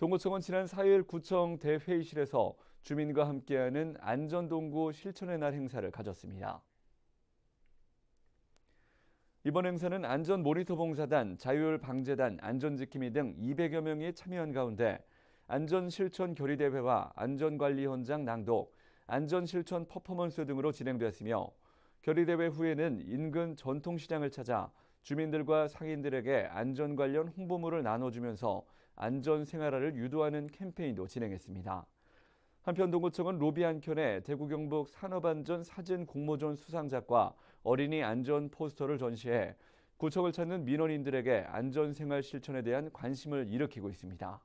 동구청은 지난 4일 구청 대회의실에서 주민과 함께하는 안전동구 실천의 날 행사를 가졌습니다. 이번 행사는 안전 모니터 봉사단, 자율 방재단, 안전지킴이 등 200여 명이 참여한 가운데 안전실천 결의대회와 안전관리 현장 낭독, 안전실천 퍼포먼스 등으로 진행되었으며 결의대회 후에는 인근 전통시장을 찾아 주민들과 상인들에게 안전 관련 홍보물을 나눠주면서 안전 생활화를 유도하는 캠페인도 진행했습니다. 한편 동구청은 로비 한켠에 대구 경북 산업안전 사진 공모전 수상작과 어린이 안전 포스터를 전시해 구청을 찾는 민원인들에게 안전생활 실천에 대한 관심을 일으키고 있습니다.